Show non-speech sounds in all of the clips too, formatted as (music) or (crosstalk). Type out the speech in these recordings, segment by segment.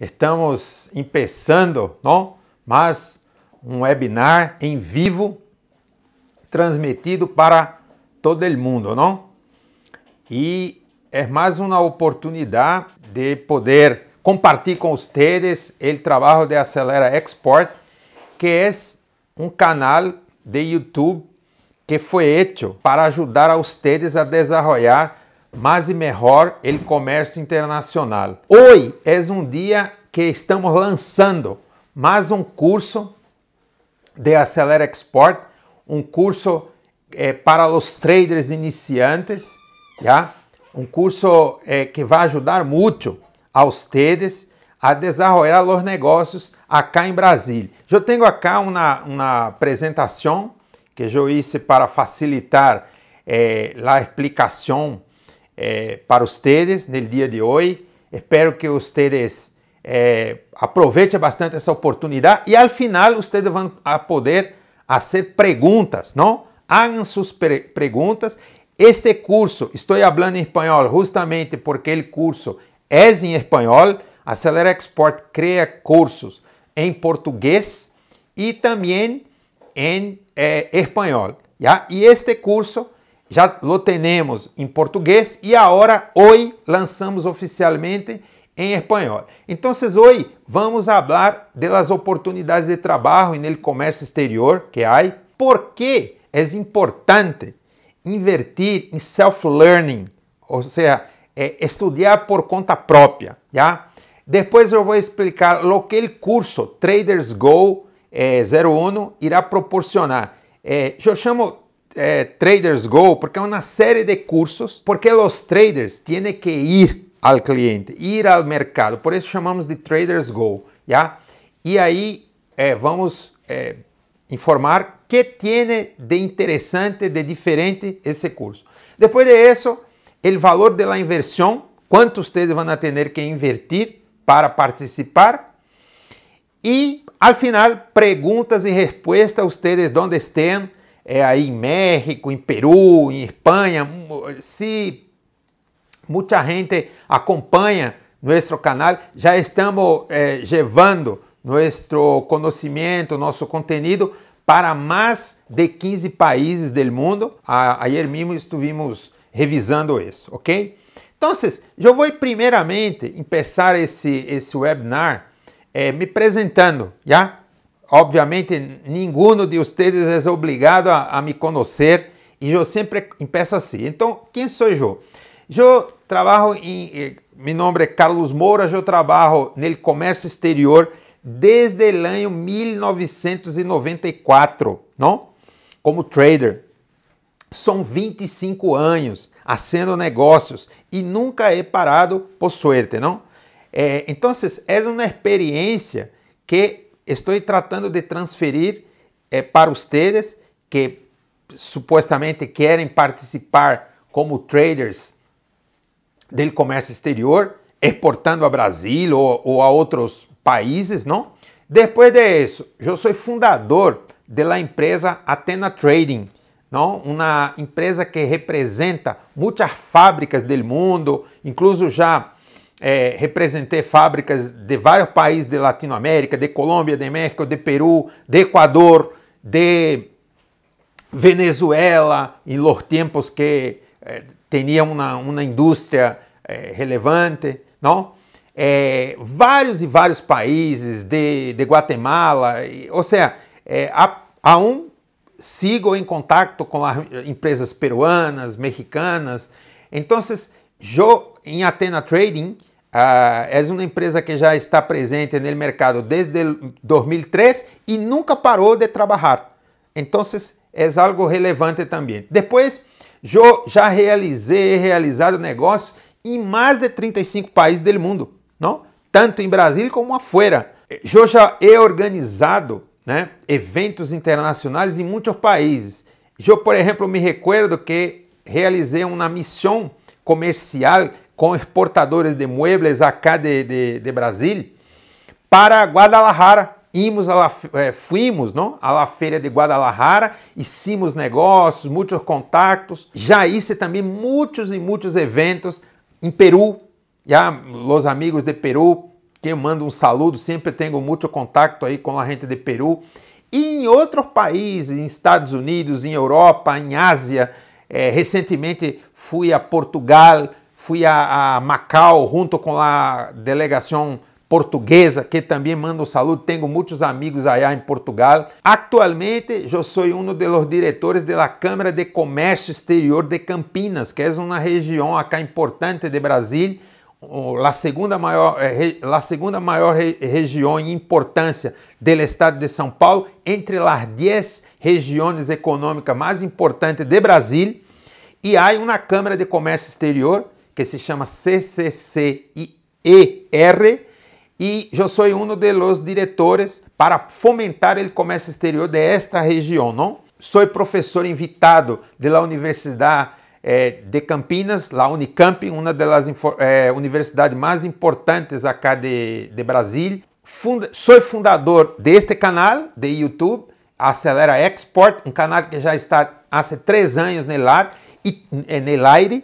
Estamos começando, não? Mas um webinar em vivo transmitido para todo o mundo, não? E é mais uma oportunidade de poder compartilhar com vocês o trabalho de Acelera Export, que é um canal de YouTube que foi feito para ajudar a vocês a desenvolver mas e é melhor el comércio internacional. Hoje é um dia que estamos lançando mais um curso de Acelera Export, um curso eh, para os traders iniciantes, já? um curso eh, que vai ajudar muito a vocês a desenvolver os negócios acá em Brasília. Eu tenho acá uma, uma apresentação que eu fiz para facilitar eh, a explicação eh, para vocês no dia de hoje. Espero que vocês eh, é, aproveitem bastante essa oportunidade e ao final vocês vão poder fazer perguntas, não? Hagan suas perguntas. Este curso, estou falando em espanhol justamente porque o curso é em espanhol. Acelera Export cria cursos em português e também em eh, espanhol. já E este curso já lo tenemos em português e agora hoje lançamos oficialmente em espanhol. Então, hoje vamos falar das oportunidades de trabalho e no comércio exterior que há. Por que é importante invertir em self-learning, ou seja, é, estudar por conta própria, já? Depois eu vou explicar o que o curso Traders Go é, eh, 01 irá proporcionar. É, eu chamo é, Traders Go, porque é uma série de cursos, porque os traders têm que ir ao cliente, ir ao mercado, por isso chamamos de Traders Go, já? E aí é, vamos é, informar que tem de interessante, de diferente esse curso. Depois de isso, o valor da inversão, quanto vocês vão ter que invertir para participar e, al final, perguntas e respostas, vocês onde estão, é, aí em México, em Peru, em Espanha, se muita gente acompanha nosso canal, já estamos eh, levando nosso conhecimento, nosso conteúdo para mais de 15 países do mundo. Ayer mesmo estivemos revisando isso, ok? Então, eu vou primeiramente começar esse, esse webinar eh, me apresentando, já? obviamente, nenhum de vocês é obrigado a, a me conhecer e eu sempre peço assim. Então, quem sou eu? Eu trabalho em. Eh, Meu nome é Carlos Moura, eu trabalho no comércio exterior desde o ano 1994, não? Como trader. São 25 anos fazendo negócios e nunca he parado, por suerte, não? É, eh, então, é uma experiência que estou tratando de transferir é, para vocês que supostamente querem participar como traders do comércio exterior, exportando a Brasil ou, ou a outros países, não? Depois de isso, eu sou fundador da empresa Atena Trading, não? Uma empresa que representa muitas fábricas do mundo, incluso já é, representei fábricas de vários países de Latinoamérica, de Colômbia, de México, de Peru, de Equador, de Venezuela, em los tempos que eh, tinha uma, uma indústria é, relevante, não? É, vários e vários países de, de Guatemala, e, ou seja, a aún sigo em contato com as empresas peruanas, mexicanas. Então, eu em Atena Trading ah, és uma empresa que já está presente no mercado desde 2003 e nunca parou de trabalhar. Então, é algo relevante também. Depois, eu já realizei e realizado negócio em mais de 35 países do mundo, não? tanto em Brasil como afuera. Eu já he é organizado né, eventos internacionais em muitos países. Eu, por exemplo, me recuerdo que realizei uma missão comercial com exportadores de muebles acá de, de, de Brasil para Guadalajara. Imos a eh, fuimos não? à feira de Guadalajara, hicimos negócios, muitos contatos. Já hice também muitos e muitos eventos em Peru. Já os amigos de Peru, que eu mando um saludo, sempre tenho muito contato aí com a gente de Peru. E em outros países, em Estados Unidos, em Europa, em Ásia. Eh, recentemente fui a Portugal, fui a, a Macau junto com a delegação portuguesa, que também manda um saludo. Tenho muitos amigos aí em Portugal. Atualmente, eu sou um dos diretores da Câmara de Comércio Exterior de Campinas, que é uma região acá importante de Brasil, a segunda maior, eh, a segunda maior região em importância do estado de São Paulo, entre as 10 regiões econômicas mais importantes de Brasil. E há uma Câmara de Comércio Exterior que se chama CCCIER, e eu sou um dos diretores para fomentar o comércio exterior desta região, não? Sou professor invitado da Universidade eh, de Campinas, la Unicamp, uma das eh, universidades mais importantes acá de, de Brasil. Funda sou fundador deste canal de YouTube, Acelera Export, um canal que já está há três anos no ar e eh, no aire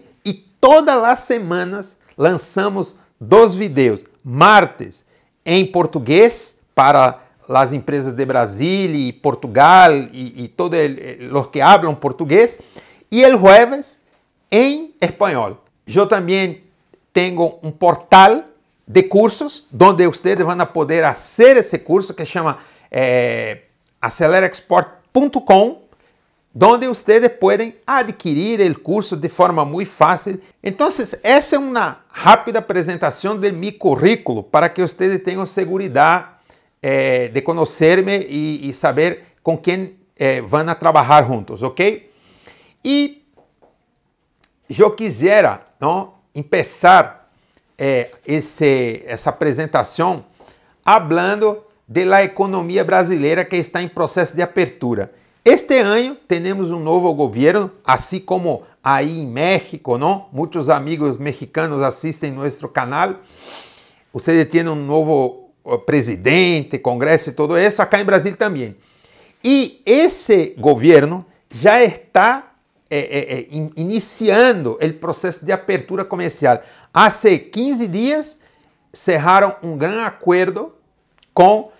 todas as semanas lançamos dois vídeos, martes, em português para as empresas de Brasília e Portugal e, e todos eh, os que falam português, e o jueves em espanhol. Eu também tenho um portal de cursos, onde vocês vão poder fazer esse curso que chama eh, aceleraexport.com donde ustedes pueden adquirir el curso de forma muy fácil. Entonces, esa es una rápida presentación de mi currículo para que ustedes tengan seguridad eh, de conocerme y, y, saber con quién eh, van a trabajar juntos, ¿ok? Y yo quisiera, ¿no? Empezar eh, ese, esa presentación hablando de la economía brasileira que está en proceso de apertura. Este ano temos um novo governo, assim como aí em México, não? Muitos amigos mexicanos assistem nosso canal. Você tem um novo presidente, congresso e tudo isso, acá em Brasil também. E esse governo já está é, é, in, iniciando o processo de apertura comercial. Há 15 dias, cerraram um grande acordo com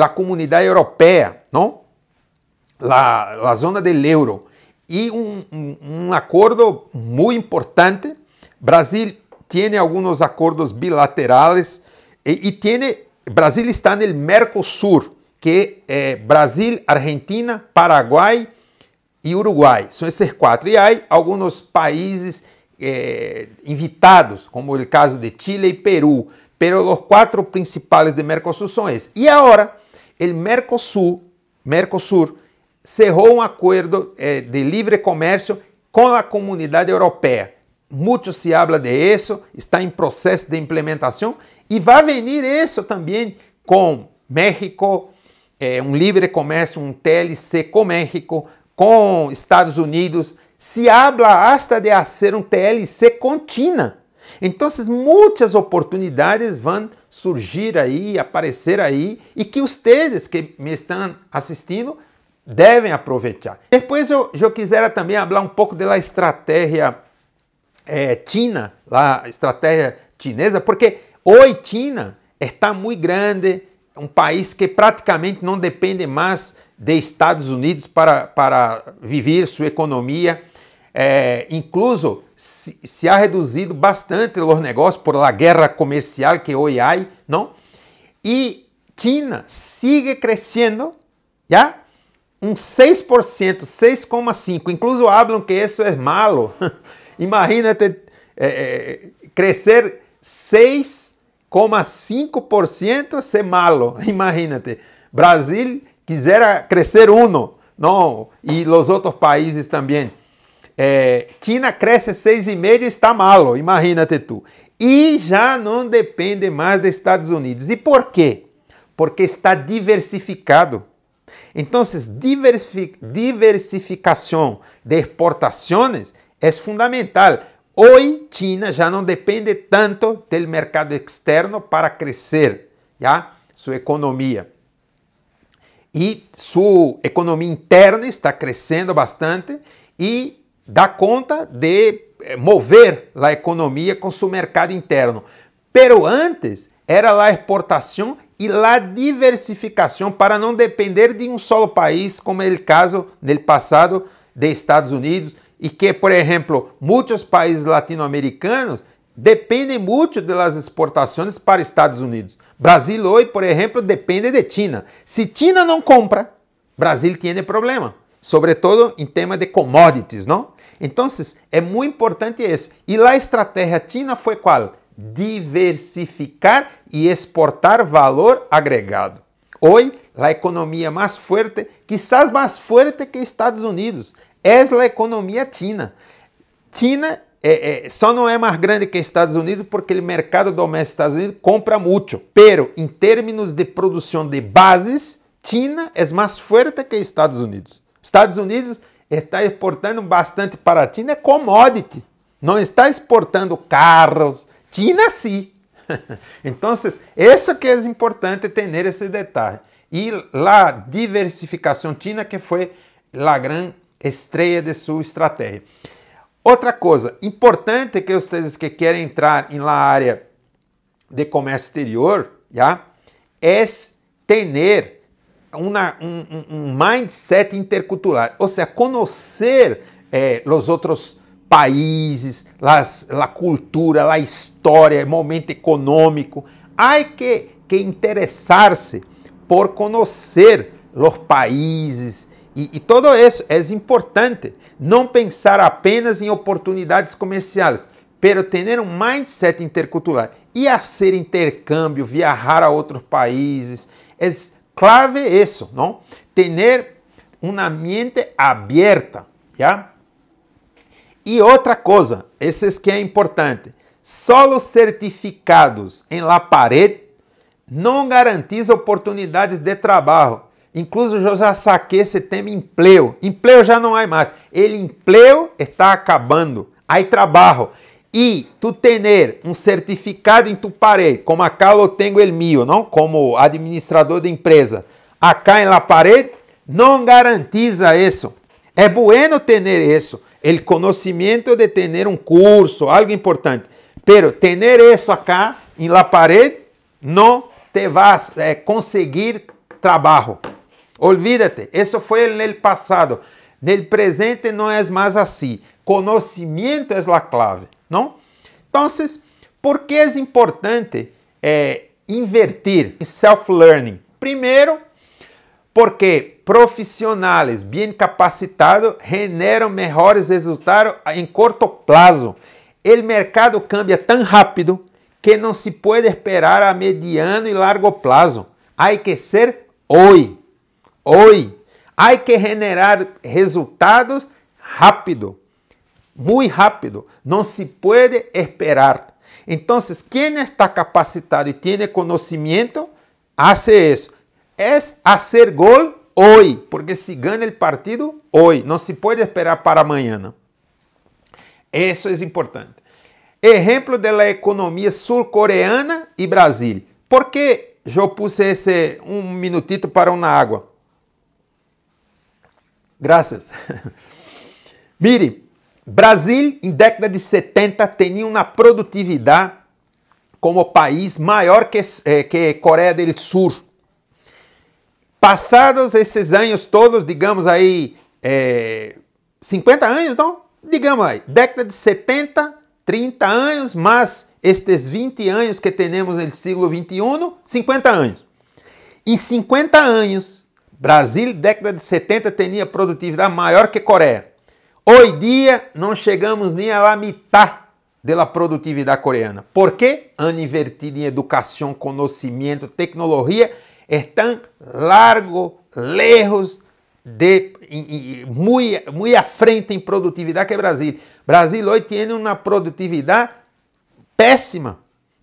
a comunidade europeia, não? la, la zona del euro y un, un, un acuerdo muy importante. Brasil tiene algunos acuerdos bilaterales y, eh, y tiene, Brasil está en el Mercosur, que é Brasil, Argentina, Paraguai e Uruguai. São esses quatro. E há alguns países eh, invitados, como o caso de Chile e Peru. Pero os quatro principais de Mercosul são esses. E agora, o Mercosul, Mercosul cerrou um acordo é, de livre comércio com a comunidade europeia. Muito se habla de isso, está em processo de implementação e vai vir isso também com México, é, um livre comércio, um TLC com México, com Estados Unidos. Se habla hasta de fazer um TLC com China. Então, muitas oportunidades vão surgir aí, aparecer aí, e que vocês que me estão assistindo devem aproveitar. Depois eu, eu quisera também falar um pouco da estratégia é, china, a estratégia chinesa, porque hoje China está muito grande, um país que praticamente não depende mais de Estados Unidos para, para viver sua economia, é, incluso se, se, ha reduzido bastante os negócios por la guerra comercial que hoje há, não? E China sigue crescendo, já? um 6%, 6,5%. Incluso hablan que isso é malo. Imagínate eh, crecer 6,5% ser malo. (laughs) Imagínate. Brasil quisiera crescer 1%, não e los outros países também é, China cresce 6,5% e está malo, imagínate tu. E já não depende mais dos Estados Unidos. E por quê? Porque está diversificado. Então, diversificação de exportações é fundamental. Hoy China já não depende tanto do mercado externo para crescer já, sua economia. E sua economia interna está crescendo bastante e dá conta de eh, mover a economia com seu mercado interno. Pero antes era a exportação e la diversificação para não depender de um solo país, como é o caso no passado de Estados Unidos e que, por exemplo, muitos países latino-americanos dependem muito das exportações para Estados Unidos. Brasil hoje, por exemplo, depende de China. Se China não compra, Brasil tem problema, sobretudo em tema de commodities, não? Então, é muito importante isso. E a estratégia China foi qual? diversificar e exportar valor agregado. Hoy, a economia mais forte, quizás mais forte que Estados Unidos, é a economia china. China é, é, só não é mais grande que Estados Unidos porque o mercado doméstico dos Estados Unidos compra muito. Pero, em termos de produção de bases, China é mais forte que Estados Unidos. Estados Unidos está exportando bastante para a China é commodity. Não está exportando carros, China sí. (laughs) Entonces, eso que es importante tener ese detalle. Y la diversificación china que fue la gran estrella de su estratégia. Outra coisa importante que vocês que querem entrar em la área de comércio exterior, já, é ter um, mindset intercultural, ou seja, conhecer eh, os outros países, las, la cultura, la história, momento econômico. Há que, que interessar-se por conhecer os países e, e todo isso é importante. Não pensar apenas em oportunidades comerciais, pero ter um mindset intercultural e fazer intercâmbio, viajar a outros países, é clave isso, não? Ter um ambiente aberta, já? E outra coisa, esse que é importante, solo certificados em La Parede não garantiza oportunidades de trabalho. Incluso eu já saquei esse tema empleo. Empleo já não há mais. Ele empleo está acabando. Aí trabalho. E tu ter um certificado em tu parede, como acá eu tenho el mio, não? Como administrador de empresa. Acá em la parede, não garantiza isso. É bueno ter isso o conhecimento de ter um curso, algo importante. Pero ter isso acá em la pared não te vas eh, conseguir trabalho, Olvídate, isso foi no passado. No presente não é mais assim, conhecimento é a clave, não? Então ¿por que é importante é, invertir self-learning? Primeiro, porque profissionais bem capacitados generam melhores resultados em curto prazo. O mercado cambia tão rápido que não se pode esperar a mediano e largo prazo. Há que ser hoje. Hoje. Há que generar resultados rápido. Muito rápido. Não se pode esperar. Então, quem está capacitado e tem conhecimento, hace isso é fazer gol hoje, porque se gana o partido hoje, não se pode esperar para amanhã. Isso é importante. Exemplo da economia sul surcoreana e Brasil. ¿Por que yo pus esse um minutito para uma água. Graças. (laughs) Mire, Brasil, em década de 70, tinha uma produtividade como país maior que, eh, que Coreia do Sul. Passados esses anos todos, digamos aí, é, 50 anos, então, digamos aí, década de 70, 30 anos, mas estes 20 anos que temos no século 21, 50 anos. Em 50 anos, Brasil, década de 70, tinha produtividade maior que Coreia. Hoje dia, não chegamos nem à metade da produtividade coreana. Por quê? Ano invertido em educação, conhecimento, tecnologia estão largo, lejos, de, y, muito, à frente em produtividade que Brasil. Brasil hoje tem uma produtividade péssima,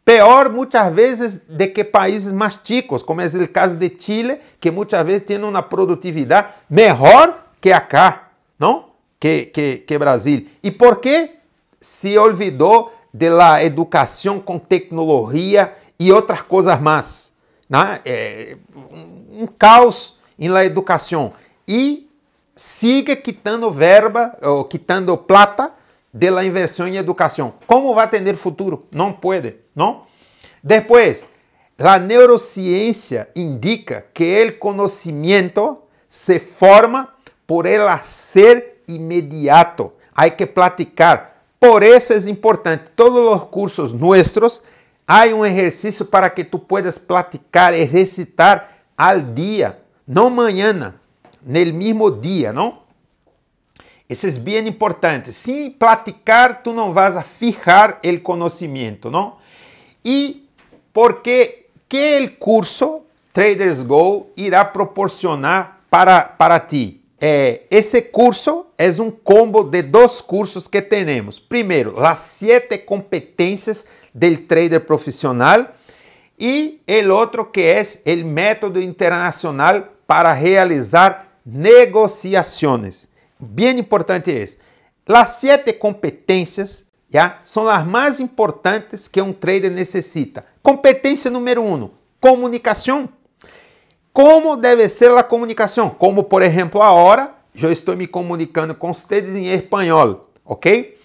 pior muitas vezes de que países mais chicos, como é o caso de Chile, que muitas vezes tem uma produtividade melhor que acá, não? Que, que, que Brasil. E por que se olvidou de la educação com tecnologia e outras coisas mais? né? é, um, caos na educação. E siga quitando verba, ou quitando plata, de la em educação como vai atender a futuro? não pode não Después, la neurociência indica que el conhecimento se forma por el ser inmediato. Hay que platicar. Por isso es importante. Todos os cursos nossos Há um exercício para que tu puedas praticar, exercitar al dia, não manhã, no mesmo dia, não? Isso é bem importante. Sem praticar, tu não vas a fijar o conhecimento, não? E porque que o curso Traders Go irá proporcionar para, para ti? Eh, esse curso é um combo de dois cursos que temos. Primeiro, as sete competências del trader profissional e o outro que é o método internacional para realizar negociações. Bem importante es. Las sete competências já são as mais importantes que um trader necessita. Competência número um, comunicação. Como deve ser a comunicação? Como, por exemplo, agora, eu estou me comunicando com vocês em espanhol, ok?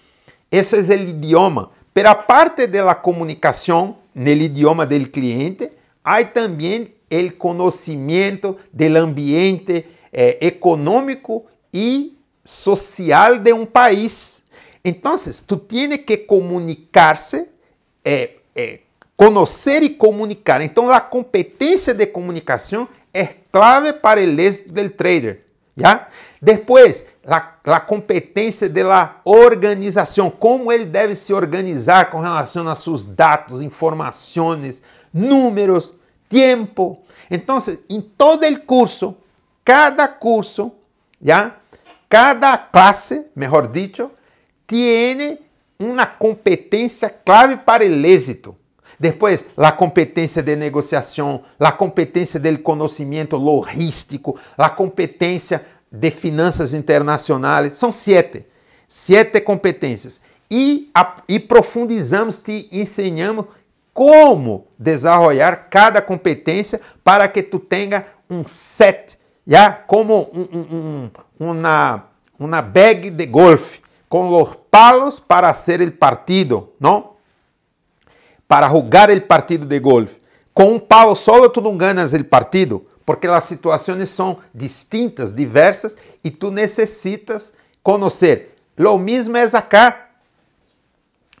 Esse é o idioma. Pela parte da comunicação no idioma do cliente, há também o conhecimento do ambiente eh, econômico e social de um país. Então, tu tienes que comunicar-se, eh, eh, conhecer e comunicar. Então, a competência de comunicação é clave para o êxito do trader. Já? Depois, la, la competência de la organização, como ele deve se organizar com relação a seus dados, informações, números, tempo. Então, em todo o curso, cada curso, já, cada classe, melhor dicho, tem uma competência clave para o êxito. Depois, a competência de negociação, a competência do conhecimento logístico, a competência de Finanças Internacionais, são sete, sete competências. E, a, e profundizamos, te ensinamos como desarrollar cada competência para que tu tenha um set, já como um, um, um, uma, uma bag de golfe, com os palos para ser o partido, não? Para jogar o partido de golfe. Com um palo solo tu não ganhas o partido porque as situações são distintas, diversas, e tu necessitas conhecer. Lo mesmo é acá.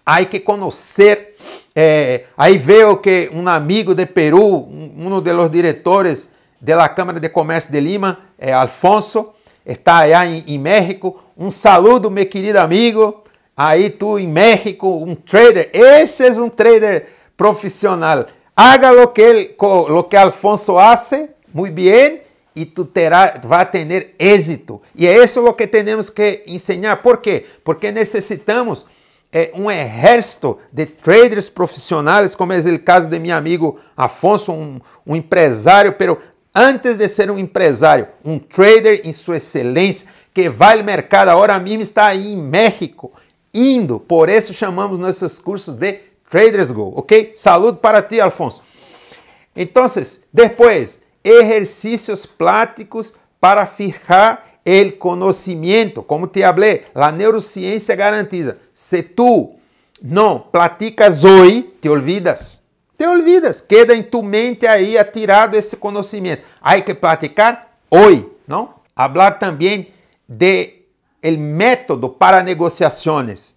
Aí que conhecer. Eh, aí veio que um amigo de Peru, um, de dos diretores da Câmara de Comércio de Lima, eh, Alfonso, está allá em, México. Um saludo, meu querido amigo. Aí tu em México, um trader. Esse é um trader profissional. Haga lo que, ele, lo que Alfonso hace muito bem e tu terá, vai ter êxito. E é isso o que temos que ensinar. Por quê? Porque necessitamos é, eh, um exército de traders profissionais, como é o caso de meu amigo Afonso, um, um empresário, pero antes de ser um empresário, um trader em sua excelência, que vale mercado, agora mesmo está aí em México, indo. Por isso chamamos nossos cursos de Traders Go, ok? Saludo para ti, Alfonso. Então, depois, exercícios práticos para fijar o conhecimento. Como te hablé, a neurociência garantiza. Se tu não praticas hoje, te olvidas. Te olvidas. Queda em tu mente aí atirado esse conhecimento. Hay que praticar hoje, não? Hablar também de el método para negociações.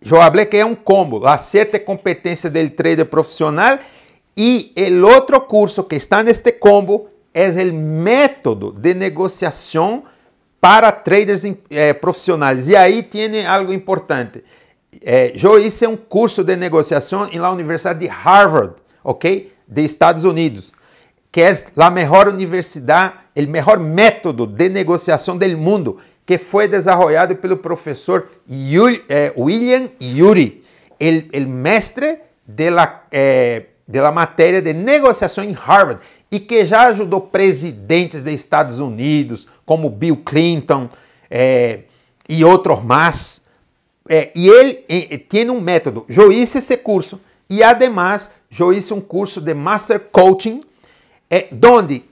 Eu falei que é um combo. Acerto é competência dele trader profissional e el outro curso que está neste combo é o método de negociação para traders eh, profissionais. E aí tem algo importante. É, eu é um curso de negociação na Universidade de Harvard, ok? De Estados Unidos, que é a melhor universidade, o melhor método de negociação do mundo, que foi desenvolvido pelo professor eh, William Yuri, o mestre de la, eh, pela matéria de negociação em Harvard e que já ajudou presidentes dos Estados Unidos, como Bill Clinton é, e outros mais. É, e ele tem um método, joice esse curso e, además, joice um curso de Master Coaching, é, onde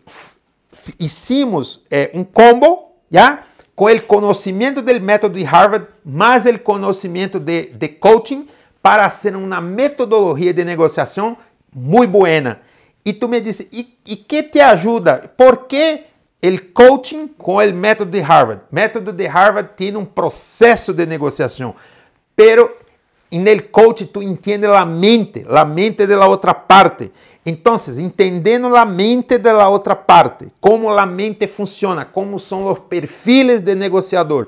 hicimos é, um combo, já? com o conhecimento do método de Harvard, mais o conhecimento de, de coaching, para ser uma metodologia de negociação muito buena. e tu me disse e que te ajuda ¿Por qué coaching com o método de Harvard? Método de Harvard tem um processo de negociação, pero no coaching tu entende a mente, a mente de outra parte. Então, entendendo a mente de outra parte, como a mente funciona, como são os perfis de negociador,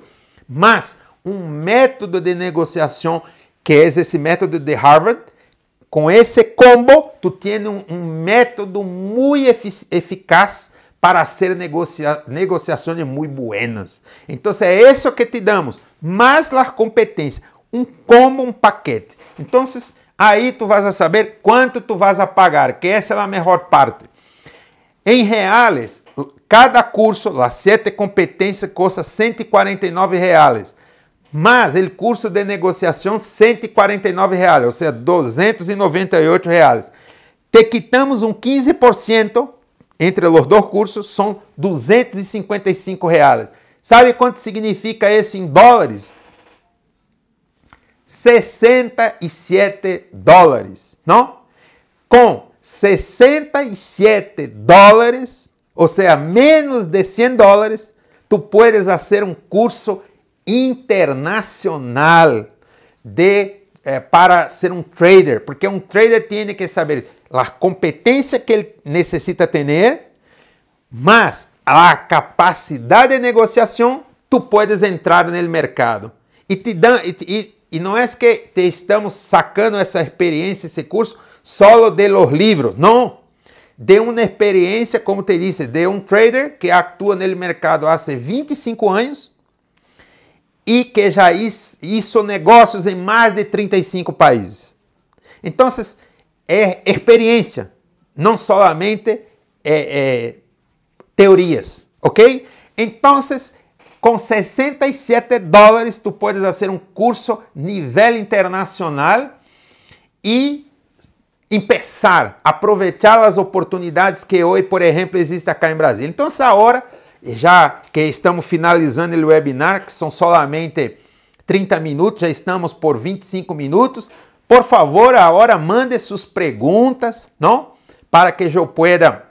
mas um método de negociação que é esse método de Harvard, com esse combo, tu tens um, um, método muito efic eficaz para ser negocia negociações muito buenas. Então, é isso que te damos. Mais as competências. Um combo, um paquete. Então, aí tu vas a saber quanto tu vas a pagar, que essa é a melhor parte. Em reais, cada curso, as sete competências, custa 149 reais. Mas ele curso de negociação 149 reais, ou seja, 298 reais. Te quitamos um 15% entre os dois cursos, são 255 reais. Sabe quanto significa isso em dólares? 67 dólares, não? Com 67 dólares, ou seja, menos de 100 dólares, tu puedes fazer um curso internacional de, eh, para ser um trader, porque um trader tem que saber a competência que ele necessita ter mas a capacidade de negociação tu puedes entrar no mercado. e te dá e não é que te estamos sacando essa experiência esse curso, solo de los livros não De uma experiência, como te disse, de um trader que atua no mercado há 25 anos e que já hizo negócios em mais de 35 países. Então, é experiência, não somente é, é, teorias, ok? Então, com 67 dólares, tu podes fazer um curso nível internacional e começar a aproveitar as oportunidades que hoje, por exemplo, existe aqui em Brasil. Então, essa hora já que estamos finalizando o webinar, que são solamente 30 minutos, já estamos por 25 minutos. Por favor, agora mande suas perguntas, não? Para que eu pueda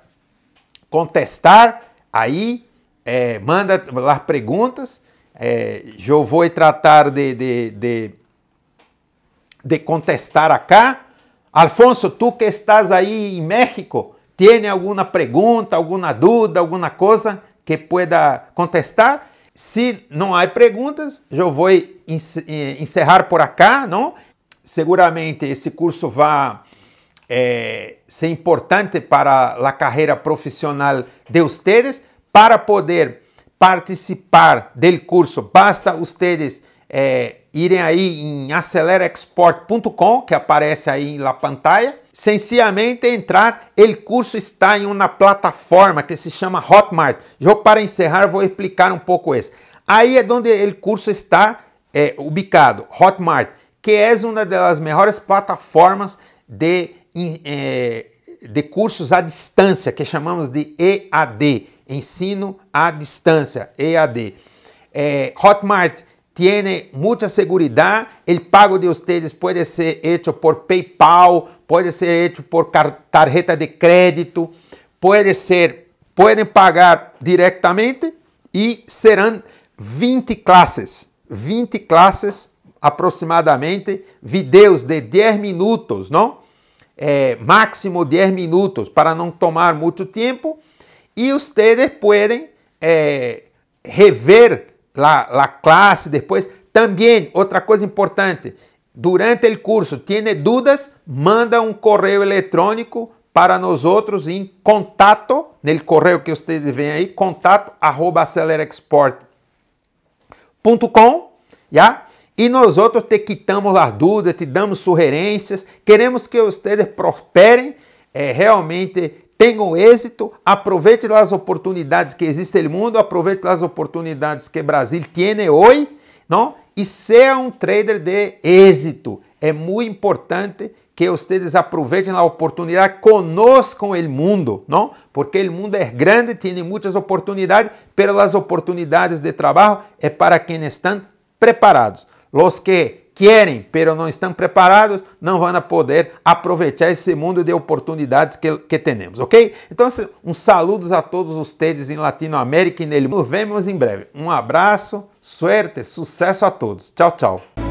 contestar. Aí, é, manda as perguntas. É, eu vou tratar de, de, de, de contestar acá. Alfonso, tu que estás aí em México, tem alguma pergunta, alguma dúvida, alguma coisa? que pueda contestar. Se não há perguntas, eu vou eh, encerrar por acá, não? Seguramente esse curso vai eh, ser importante para a carreira profissional de vocês. Para poder participar do curso, basta vocês eh, irem aí em acelerexport.com, que aparece aí na pantalla, Sencillamente entrar, o curso está em uma plataforma que se chama Hotmart. Já para encerrar, vou explicar um pouco isso. Aí é onde o curso está é, ubicado, Hotmart, que é uma das melhores plataformas de, é, de cursos à distância, que chamamos de EAD, Ensino à Distância, EAD. É, Hotmart tiene mucha seguridad. El pago de ustedes puede ser hecho por PayPal, puede ser hecho por tarjeta de crédito, puede ser, pueden pagar directamente e serão 20 classes, 20 classes aproximadamente, vídeos de 10 minutos, não? Eh, máximo 10 minutos para não tomar muito tempo e vocês podem eh, rever la, la classe depois também outra coisa importante, durante o curso, tiene dúvidas manda um correio eletrônico para nós em contato, no correio que vocês veem aí contacto arroba acelerexport.com, E nós outros te quitamos as dúvidas, te damos sugerências, queremos que vocês prosperem é, realmente tenham êxito, aproveite as oportunidades que existem no mundo, aproveite as oportunidades que o Brasil tem hoje, não? e seja um trader de êxito. É muito importante que vocês aproveitem a oportunidade conosco o mundo, não? Porque o mundo é grande, tem muitas oportunidades, pelas oportunidades de trabalho é para quem estão preparados. Los que querem, pero não estão preparados, não vão poder aproveitar esse mundo de oportunidades que, que temos, ok? Então, um assim, saludos a todos vocês em Latinoamérica e nele. Nos vemos em breve. Um abraço, suerte, sucesso a todos. Tchau, tchau.